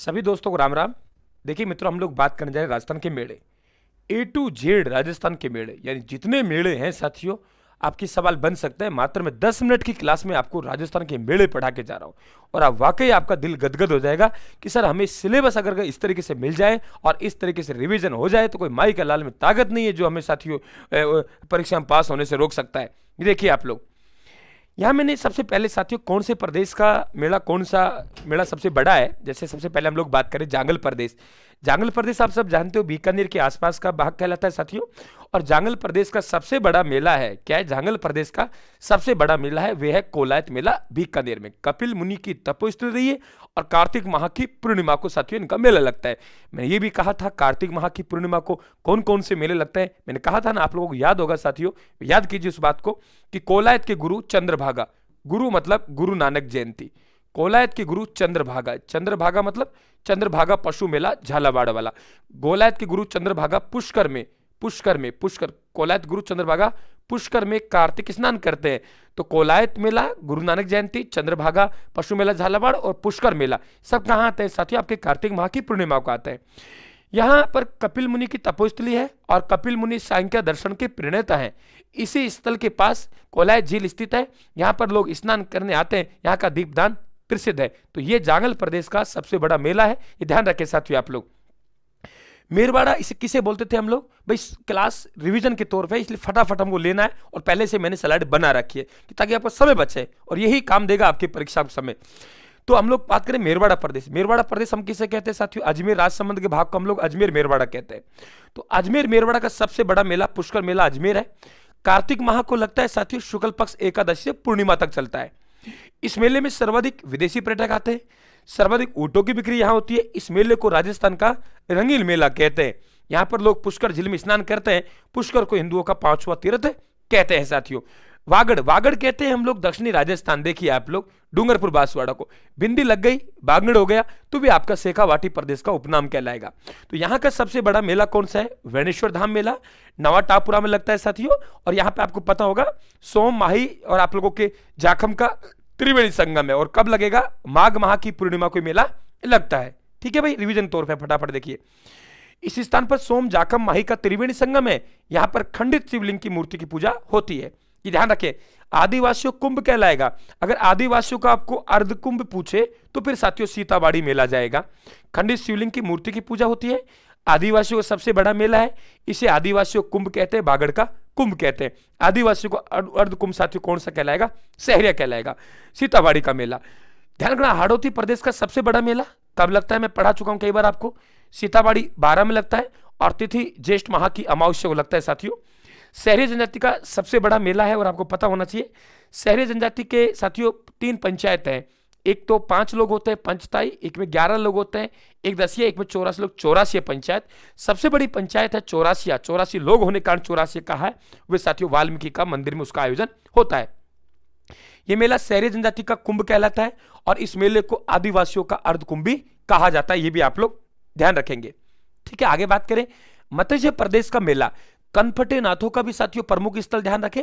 सभी दोस्तों को राम राम देखिए मित्रों हम लोग बात करने जा रहे हैं राजस्थान के मेले ए टू जेड राजस्थान के मेले यानी जितने मेले हैं साथियों आपकी सवाल बन सकता है मात्र में दस मिनट की क्लास में आपको राजस्थान के मेले पढ़ा के जा रहा हूँ और आप वाकई आपका दिल गदगद हो जाएगा कि सर हमें सिलेबस अगर इस तरीके से मिल जाए और इस तरीके से रिविजन हो जाए तो कोई माई का लाल में ताकत नहीं है जो हमें साथियों परीक्षा में पास होने से रोक सकता है देखिए आप लोग यहाँ मैंने सबसे पहले साथियों कौन से प्रदेश का मेला कौन सा मेला सबसे बड़ा है जैसे सबसे पहले हम लोग बात करें जांगल प्रदेश जांगल प्रदेश आप सब जानते हो बीकानेर के आसपास का भाग कहलाता है साथियों और जांगल प्रदेश का सबसे बड़ा मेला है क्या है जांगल प्रदेश का सबसे बड़ा मेला है वह है कोलायत मेला बीकानेर में कपिल मुनि की तपोस्थल रही है और कार्तिक माह की पूर्णिमा को साथियों इनका मेला लगता है मैंने ये भी कहा था कार्तिक माह की पूर्णिमा को कौन कौन से मेले लगते हैं मैंने कहा था ना आप लोगों को याद होगा साथियों याद कीजिए उस बात को कि कोलायत के गुरु चंद्रभागा गुरु मतलब गुरु नानक जयंती कोलायत के गुरु चंद्रभागा चंद्रभागा मतलब चंद्रभागा पशु मेला झालावाड़ वाला गोलायत के गुरु चंद्रभागा पुष्कर में पुष्कर में पुष्कर कोलायत गुरु चंद्रभागा पुष्कर में कार्तिक स्नान करते हैं तो कोलायत मेला गुरु नानक जयंती चंद्रभागा पशु मेला झालावाड़ और पुष्कर मेला सब कहाँ आते हैं साथियों आपके कार्तिक माह की पूर्णिमा को आते हैं यहाँ पर कपिल मुनि की तपोस्थली है और कपिल मुनि सांख्या दर्शन के प्रणेता हैं इसी स्थल के पास कोलायत झील स्थित है यहाँ पर लोग स्नान करने आते हैं यहाँ का दीपदान प्रसिद्ध है तो ये जांगल प्रदेश का सबसे बड़ा मेला है ये ध्यान रखें साथियों आप लोग मेरवाड़ा इसे किसे बोलते थे हम लोग भाई क्लास रिवीजन के तौर पे इसलिए फटाफट हमको लेना है और पहले से मैंने सलाइड बना रखी है ताकि आपका समय बचे और यही काम देगा आपकी परीक्षा के समय तो हम लोग बात करें मेरवाड़ा प्रदेश मेरवाड़ा प्रदेश हम किसे कहते हैं साथियों अजमेर राजसमंद के भाग को हम लोग अजमेर मेरवाड़ा कहते हैं तो अजमेर मेरवाड़ा का सबसे बड़ा मेला पुष्कर मेला अजमेर है कार्तिक माह को लगता है साथियों शुक्ल पक्ष एकादशी से पूर्णिमा तक चलता है इस मेले में सर्वाधिक विदेशी पर्यटक आते हैं सर्वाधिक ऊँटों की बिक्री यहाँ होती है इस मेले को राजस्थान का रंगीन मेला कहते हैं यहाँ पर लोग पुष्कर झील में स्नान करते हैं पुष्कर को हिंदुओं का पांचवा तीर्थ कहते हैं साथियों वागड़ वागड़ कहते हैं हम लोग दक्षिणी राजस्थान देखिए आप लोग डूंगरपुर बांसवाड़ा को बिंदी लग गई बागड़ हो गया तो भी आपका सेखावाटी प्रदेश का उपनाम कहलाएगा तो यहाँ का सबसे बड़ा मेला कौन सा है वेणेश्वर धाम मेला नवाटापुरा में लगता है साथियों और यहाँ पे आपको पता होगा सोम माही और आप लोगों के जाखम का त्रिवेणी संगम है और कब लगेगा माघ माह की पूर्णिमा को मेला लगता है ठीक है भाई रिविजन तौर पर फटाफट देखिए इस स्थान पर सोम जाखम माही का त्रिवेणी संगम है यहां पर खंडित शिवलिंग की मूर्ति की पूजा होती है ये ध्यान रखें आदिवासियों कुंभ कहलाएगा अगर आदिवासियों का आपको अर्ध कुंभ पूछे तो फिर साथियों सीताबाड़ी मेला जाएगा खंडित शिवलिंग की मूर्ति की पूजा होती है आदिवासियों का सबसे बड़ा मेला है इसे आदिवासियों कुंभ कहते हैं बागड़ का कुंभ कहते हैं आदिवासियों को अर्ध कुंभ साथियों कौन सा कहलाएगा सहरिया कहलाएगा सीताबाड़ी का मेला ध्यान रखना हाड़ौती प्रदेश का सबसे बड़ा मेला कब लगता है मैं पढ़ा चुका हूं कई बार आपको सीताबाड़ी बारह में लगता है और तिथि ज्येष्ठ माह की अमावस्या को लगता है साथियों शहरी जनजाति का सबसे बड़ा मेला है और आपको पता होना चाहिए शहरी जनजाति के साथियों तीन पंचायत हैं एक तो पांच लोग होते हैं पंचताई एक में ग्यारह लोग होते हैं एक दसिया एक में चौरासी लोग चौरासी पंचायत सबसे बड़ी पंचायत है चौरासिया चौरासी लोग होने के कारण चौरासिया कहा है वे साथियों वाल्मीकि का मंदिर में उसका आयोजन होता है यह मेला शहरी जनजाति का कुंभ कहलाता है और इस मेले को आदिवासियों का अर्ध कुंभ भी कहा जाता है ये भी आप लोग ध्यान रखेंगे ठीक है आगे बात करें मध्य प्रदेश का मेला कनफटे नाथों का भी साथियों प्रमुख स्थल ध्यान रखें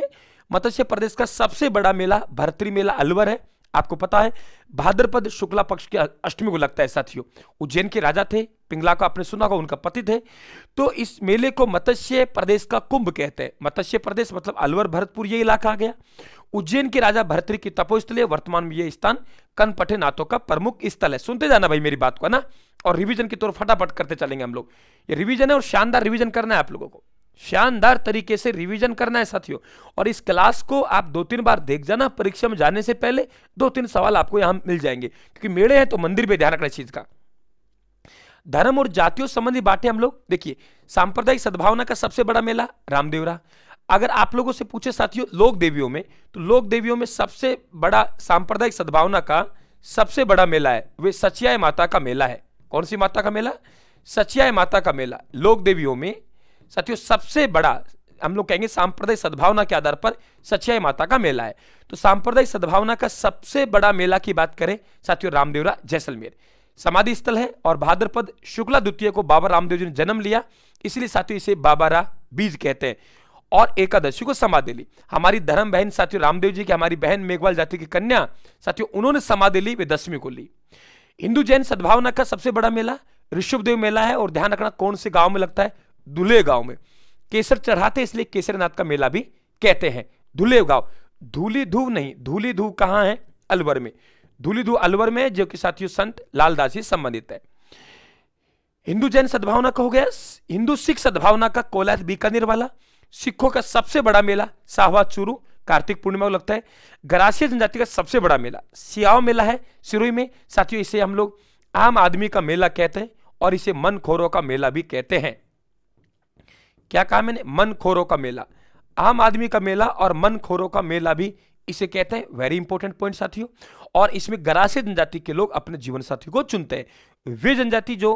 मत्स्य प्रदेश का सबसे बड़ा मेला भरतरी मेला अलवर है आपको पता है भाद्रपद शुक्ला पक्ष के अष्टमी को लगता है साथियों उज्जैन के राजा थे पिंगला को आपने सुना होगा उनका पति थे तो इस मेले को मत्स्य प्रदेश का कुंभ कहते हैं मत्स्य प्रदेश मतलब अलवर भरतपुर ये इलाका आ गया उज्जैन के राजा भरतरी की तपोस्थल है वर्तमान में यह स्थान कनपटे नाथों का प्रमुख स्थल है सुनते जाना भाई मेरी बात को है ना और रिविजन की तौर फटाफट करते चलेंगे हम लोग ये रिविजन है और शानदार रिविजन करना है आप लोगों को शानदार तरीके से रिवीजन करना है साथियों और इस क्लास को आप दो तीन बार देख जाना परीक्षा में जाने से पहले दो तीन सवाल आपको यहां मिल जाएंगे क्योंकि मेड़े हैं तो मंदिर पे ध्यान रखना चीज का धर्म और जातियों संबंधी बातें हम लोग देखिए सांप्रदायिक सद्भावना का सबसे बड़ा मेला रामदेवरा अगर आप लोगों से पूछे साथियों लोक देवियों में तो लोक देवियों में सबसे बड़ा सांप्रदायिक सद्भावना का सबसे बड़ा मेला है वे सचियाई माता का मेला है कौन सी माता का मेला सचियाय माता का मेला लोक देवियों में साथियों सबसे बड़ा हम लोग कहेंगे सांप्रदायिक सद्भावना के आधार पर सचियाई माता का मेला है तो सांप्रदायिक सद्भावना का सबसे बड़ा मेला की बात करें साथियों रामदेवरा जैसलमेर समाधि स्थल है और भाद्रपद शुक्ला द्वितीय को बाबा रामदेव जी ने जन्म लिया इसलिए साथियों इसे बाबारा बीज कहते हैं और एकादशी को समाधि ली हमारी धर्म बहन साथियों रामदेव जी की हमारी बहन मेघवाल जाति की कन्या साथियों उन्होंने समाधि ली वे दसवीं को ली हिंदू जैन सद्भावना का सबसे बड़ा मेला ऋषभदेव मेला है और ध्यान रखना कौन से गांव में लगता है दुले गांव में केसर चढ़ाते इसलिए केसरनाथ का मेला भी कहते हैं धुले गांव धूली धूव नहीं धूली धूव कहाँ है अलवर में धूली धूव अलवर में जो कि साथियों संत लालदास से संबंधित है हिंदू जैन सद्भावना का हो गया हिंदू सिख सद्भावना का कोला बीकानेर वाला सिखों का सबसे बड़ा मेला साहवा चूरू कार्तिक पूर्णिमा को लगता है गरासिया जनजाति का सबसे बड़ा मेला सियाव मेला है सिरोई में साथियों इसे हम लोग आम आदमी का मेला कहते हैं और इसे मन खोरों का मेला भी कहते हैं क्या कहा मैंने मन खोरों का मेला आम आदमी का मेला और मन खोरों का मेला भी इसे कहते हैं वेरी इंपॉर्टेंट पॉइंट साथियों और इसमें गरासे जनजाति के लोग अपने जीवन साथी को चुनते हैं वे जनजाति जो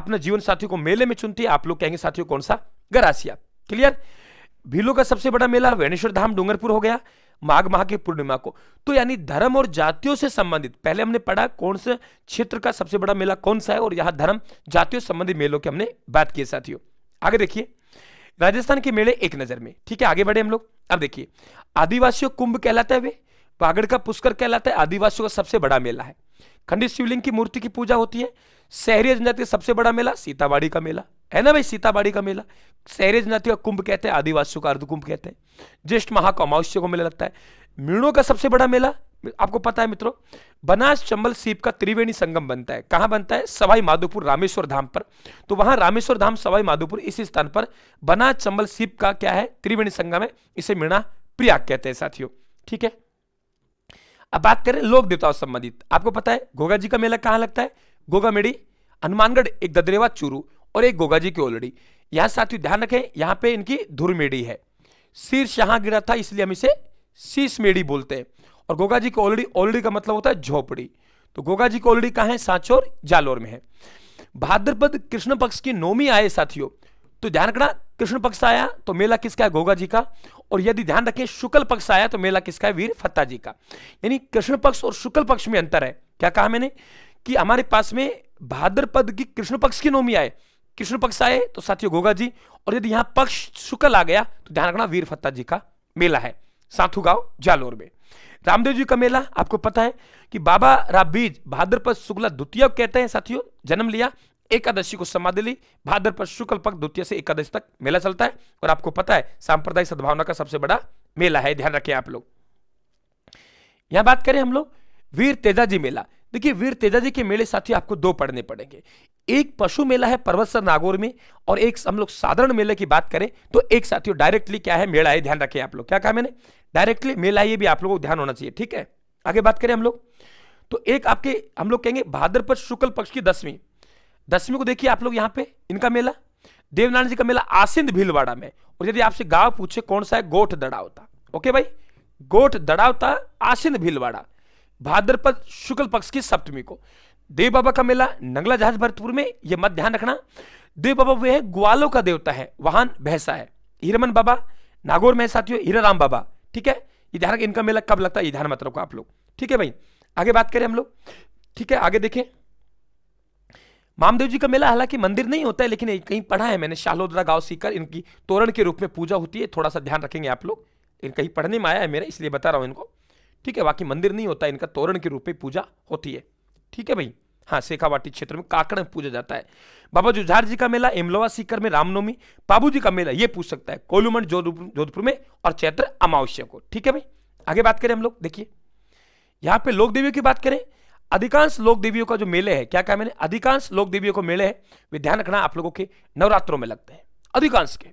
अपने जीवन साथी को मेले में चुनती है आप लोग कहेंगे साथियों कौन सा गरासिया क्लियर भीलो का सबसे बड़ा मेला वेणेश्वर धाम डूंगरपुर हो गया माघ माह की पूर्णिमा को तो यानी धर्म और जातियों से संबंधित पहले हमने पढ़ा कौन से क्षेत्र का सबसे बड़ा मेला कौन सा है और यहां धर्म जातियों संबंधित मेलों की हमने बात की साथियों आगे देखिए राजस्थान के मेले एक नजर में ठीक है आगे बढ़े हम लोग अब देखिए आदिवासियों कुंभ कहलाता है वे पागड़ का पुष्कर कहलाता है आदिवासियों का सबसे बड़ा मेला है खंडित शिवलिंग की मूर्ति की पूजा होती है शहरी जनजाति का सबसे बड़ा मेला सीताबाड़ी का मेला है ना भाई सीताबाड़ी का मेला शहरी जनजाति का कुंभ कहते हैं आदिवासियों का अर्ध कुंभ कहते हैं ज्येष्ठ महा को अमावस्या को मेला लगता है मीणों का सबसे बड़ा मेला आपको पता है मित्रों बनास चंबल सीप का त्रिवेणी संगम बनता है कहां बनता है सवाई माधोपुर रामेश्वर धाम पर तो वहां रामेश्वर धाम सवाई माधोपुर इस स्थान पर बनास चंबल सीप का क्या है त्रिवेणी संगम है इसे मीणा प्रयाग कहते हैं साथियों ठीक है अब बात करें लोक देवताओं संबंधित आपको पता है गोगा जी का मेला कहां लगता है गोगा मेड़ी हनुमानगढ़ एक ददरेवा चूरू और एक गोगा जी की ओलड़ी यहां साथियों ध्यान रखें यहां पे इनकी धुरमेड़ी है शीर्ष यहां गिरा था इसलिए हम इसे शीश सीसमेड़ी बोलते हैं और गोगा जी को ऑलरेडी ऑलरेडी का मतलब होता है झोपड़ी तो गोगा जी को ऑलरेडी कहा है सांचोर जालोर में है भाद्रपद कृष्ण पक्ष की नौमी आए साथियों तो ध्यान रखना कृष्ण पक्ष आया तो मेला किसका है गोगा जी का और यदि ध्यान रखें शुक्ल पक्ष आया तो मेला किसका है वीर फत्ता जी का यानी कृष्ण पक्ष और शुक्ल पक्ष में अंतर है क्या कहा मैंने कि हमारे पास में भाद्रपद की कृष्ण पक्ष की नौमी आए कृष्ण पक्ष आए तो साथियों गोगा जी और यदि यहां पक्ष शुक्ल आ गया तो ध्यान रखना वीर फत्ता जी का मेला है साथु गांव जालोर में रामदेव जी का मेला आपको पता है कि बाबा राबीज भाद्रपद शुक्ला द्वितीय कहते हैं साथियों जन्म लिया एकादशी को समाधि ली भाद्रपद शुक्ल पक्ष द्वितीय से एकादशी तक मेला चलता है और आपको पता है सांप्रदायिक सद्भावना का सबसे बड़ा मेला है ध्यान रखें आप लोग यहां बात करें हम लोग वीर तेजाजी मेला देखिए वीर तेजाजी के मेले साथियों आपको दो पढ़ने पड़ेंगे एक पशु मेला है पर्वतसर नागौर में और एक हम लोग साधारण मेले की बात करें तो एक साथियों डायरेक्टली क्या है मेला है ध्यान रखें आप लोग क्या कहा मैंने डायरेक्टली मेला ये भी आप लोगों को ध्यान होना चाहिए ठीक है आगे बात करें हम लोग तो एक आपके हम लोग कहेंगे भाद्रपद शुक्ल पक्ष की दसवीं दसवीं को देखिए आप लोग यहाँ पे इनका मेला देवनारायण जी का मेला आसिंद भीलवाड़ा में और यदि आपसे गांव पूछे कौन सा है गोठ दड़ावता ओके भाई गोठ दड़ावता आसिंद भीलवाड़ा भाद्रपद शुक्ल पक्ष की सप्तमी को देव बाबा का मेला नंगला जहाज भरतपुर में यह मत ध्यान रखना देव बाबा वे है ग्वालों का देवता है वाहन भैंसा है हीरमन बाबा नागौर में साथियों राम बाबा ठीक है ये ध्यान इनका मेला कब लगता है ये ध्यान मत रखो आप लोग ठीक है भाई आगे बात करें हम लोग ठीक है आगे देखें मामदेव जी का मेला हालांकि मंदिर नहीं होता है लेकिन कहीं पढ़ा है मैंने शाहलोदरा गांव सीकर इनकी तोरण के रूप में पूजा होती है थोड़ा सा ध्यान रखेंगे आप लोग इन कहीं पढ़ने में आया है मेरा इसलिए बता रहा हूँ इनको ठीक है बाकी मंदिर नहीं होता इनका तोरण के रूप में पूजा होती है ठीक है भाई हाँ शेखावाटी क्षेत्र में काकड़ में पूजा जाता है बाबा जुझार जी का मेला एमलोवा सीकर में रामनवमी बाबू जी का मेला ये पूछ सकता है कोलुमंड जोधपुर जोधपुर में और चैत्र अमावस्या को ठीक है भाई आगे बात करें हम लोग देखिए यहाँ पे लोक देवियों की बात करें अधिकांश लोक देवियों का जो मेले है क्या क्या मैंने अधिकांश लोक देवियों को मेले है वे ध्यान रखना आप लोगों के नवरात्रों में लगते हैं अधिकांश के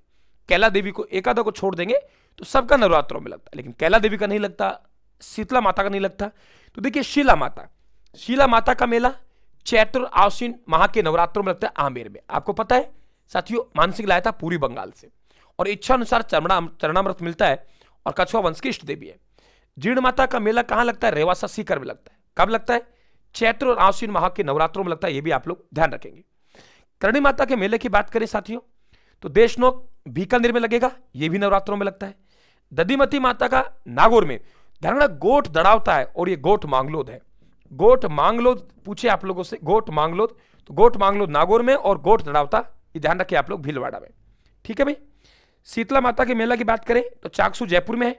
कैला देवी को एकादा को छोड़ देंगे तो सबका नवरात्रों में लगता है लेकिन कैला देवी का नहीं लगता शीतला माता का नहीं लगता तो देखिए शीला माता शीला माता का मेला चैत्र आश्विन माह के नवरात्रों में लगता है आमेर में आपको पता है साथियों मानसिक लाया था पूरी बंगाल से और इच्छा अनुसार चरणा चरणामृत मिलता है और कछुआ वंश की इष्ट देवी है जीर्ण माता का मेला कहाँ लगता है रेवासा सीकर में लगता है कब लगता है चैत्र और आश्विन माह के नवरात्रों में लगता है ये भी आप लोग ध्यान रखेंगे करणी माता के मेले की बात करें साथियों तो देशनोक बीकानेर में लगेगा ये भी नवरात्रों में लगता है ददीमती माता का नागौर में धरना गोठ दड़ावता है और ये गोठ मांगलोद है गोट मांगलोद पूछे आप लोगों से गोट मांगलोद तो गोट मांगलोद नागौर में और गोट दड़ावता ये ध्यान रखिए आप लोग भीलवाड़ा में ठीक है भाई शीतला माता के मेला की बात करें तो चाकसू जयपुर में है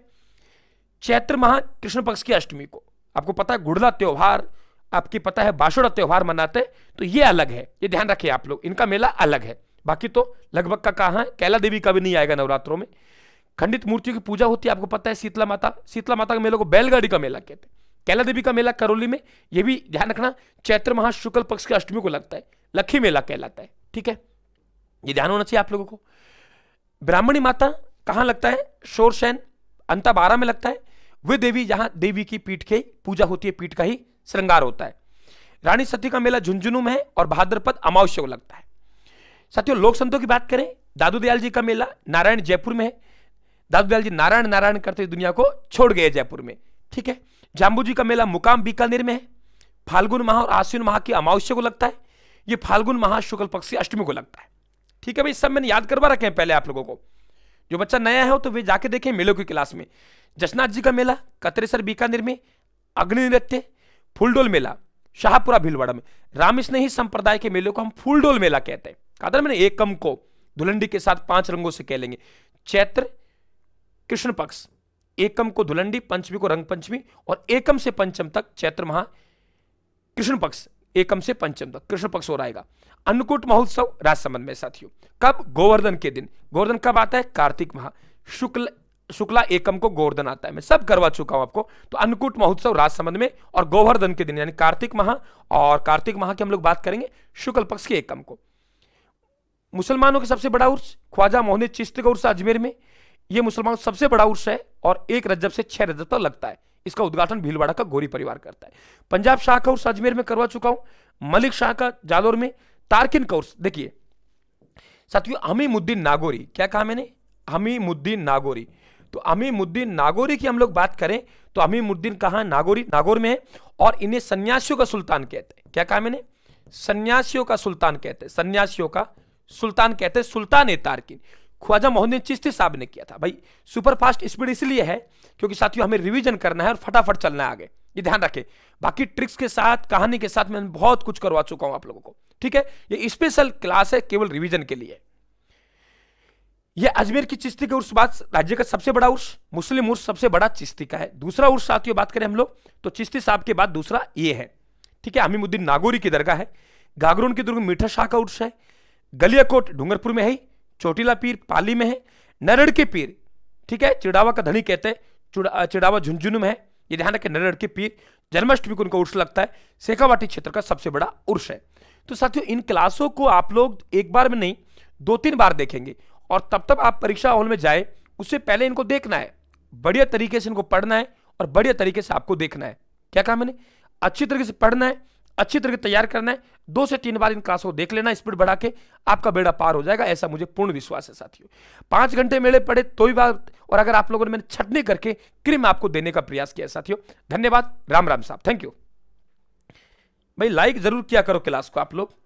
चैत्र माह कृष्ण पक्ष की अष्टमी को आपको पता है गुड़ला त्यौहार आपकी पता है बाशुड़ा त्यौहार मनाते हैं तो ये अलग है ये ध्यान रखिए आप लोग इनका मेला अलग है बाकी तो लगभग का कहा है कैला देवी का भी नहीं आएगा नवरात्रों में खंडित मूर्तियों की पूजा होती है आपको पता है शीतला माता शीतला माता के मेले को बैलगाड़ी का मेला कहते हैं कैला देवी का मेला करौली में यह भी ध्यान रखना चैत्र महा शुक्ल पक्ष के अष्टमी को लगता है लखी मेला कहलाता है ठीक है ये ध्यान होना चाहिए आप लोगों को ब्राह्मणी माता कहां लगता है शोरसैन बारह में लगता है वे देवी जहाँ देवी की पीठ की पूजा होती है पीठ का ही श्रृंगार होता है रानी सती का मेला झुंझुनू में है और भाद्रपद अमावश्य को लगता है साथियों लोक संतों की बात करें दादू दयाल जी का मेला नारायण जयपुर में है दादू दयाल जी नारायण नारायण करते दुनिया को छोड़ गए जयपुर में ठीक है जाम्बू जी का मेला मुकाम बीकानेर में है फाल्गुन माह और आश्विन माह की अमावस्या को लगता है ये फाल्गुन माह शुक्ल पक्ष की अष्टमी को लगता है ठीक है भाई सब मैंने याद करवा रखे हैं पहले आप लोगों को जो बच्चा नया है तो वे जाके देखें मेलों की क्लास में जसनाथ जी का मेला कतरेसर बीकानेर में अग्नि नृत्य फुलडोल मेला शाहपुरा भीलवाड़ा में राम स्नेही संप्रदाय के मेले को हम फुलडोल मेला कहते हैं कहा था मैंने एकम को धुलंडी के साथ पांच रंगों से कह लेंगे चैत्र कृष्ण पक्ष एकम को धुलंडी पंचमी को रंग पंचमी और एकम से पंचम तक चैत्र माह कृष्ण पक्ष एकम से पंचम तक कृष्ण पक्ष हो रहेगा अन्नकूट महोत्सव राजसमंद में साथियों कब गोवर्धन के दिन गोवर्धन कब आता है कार्तिक माह शुक्ल शुक्ला एकम को गोवर्धन आता है मैं सब करवा चुका हूं आपको तो अन्नकूट महोत्सव राजसमंद में और गोवर्धन के दिन यानी कार्तिक माह और कार्तिक माह की हम लोग बात करेंगे शुक्ल पक्ष के एकम को मुसलमानों के सबसे बड़ा उर्स ख्वाजा मोहन चिश्त का उर्स अजमेर में ये मुसलमान सबसे बड़ा उर्स है और एक रजब से छह रजब तक लगता है इसका उद्घाटन भीलवाड़ा का गोरी परिवार करता है पंजाब शाह का उर्स अजमेर में करवा चुका हूं मलिक शाह का जालोर में तारकिन का उर्स देखिए साथियों मुद्दीन नागोरी क्या कहा मैंने मुद्दीन नागोरी तो मुद्दीन नागोरी की हम लोग बात करें तो अमीमुद्दीन कहा नागोरी नागौर में है और इन्हें सन्यासियों का सुल्तान कहते हैं क्या कहा मैंने सन्यासियों का सुल्तान कहते हैं सन्यासियों का सुल्तान कहते हैं सुल्तान ए तारकिन ख्वाजा मोहद्दीन चिश्ती साहब ने किया था भाई सुपर फास्ट स्पीड इसलिए है क्योंकि साथियों हमें रिवीजन करना है और फटाफट चलना है आगे ये ध्यान रखें बाकी ट्रिक्स के साथ कहानी के साथ मैं बहुत कुछ करवा चुका हूं आप लोगों को ठीक है ये स्पेशल क्लास है केवल रिवीजन के लिए ये अजमेर की चिश्ती का उर्स बात राज्य का सबसे बड़ा उर्स मुस्लिम उर्स सबसे बड़ा चिश्ती का है दूसरा उर्स साथियों बात करें हम लोग तो चिश्ती साहब के बाद दूसरा ये है ठीक है हमीमुद्दीन नागौरी की दरगाह है गागरून की दुर्ग मीठा शाह का उर्स है गलियाकोट डूंगरपुर में है चोटीला पीर पाली में है नरड़ के पीर ठीक है चिड़ावा का धनी कहते हैं चिड़ावा झुंझुनू में है ये ध्यान रखें नरड़ के पीर जन्माष्टमी को उनका उर्स लगता है शेखावाटी क्षेत्र का सबसे बड़ा उर्स है तो साथियों इन क्लासों को आप लोग एक बार में नहीं दो तीन बार देखेंगे और तब तक आप परीक्षा हॉल में जाए उससे पहले इनको देखना है बढ़िया तरीके से इनको पढ़ना है और बढ़िया तरीके से आपको देखना है क्या कहा मैंने अच्छी तरीके से पढ़ना है अच्छी तरीके तैयार करना है दो से तीन बार इन क्लासों को देख लेना स्पीड बढ़ा के आपका बेड़ा पार हो जाएगा ऐसा मुझे पूर्ण विश्वास है साथियों पांच घंटे मेले पड़े तो ही बात और अगर आप लोगों ने मैंने छटने करके क्रीम आपको देने का प्रयास किया साथियों धन्यवाद राम राम साहब थैंक यू भाई लाइक जरूर किया करो क्लास को आप लोग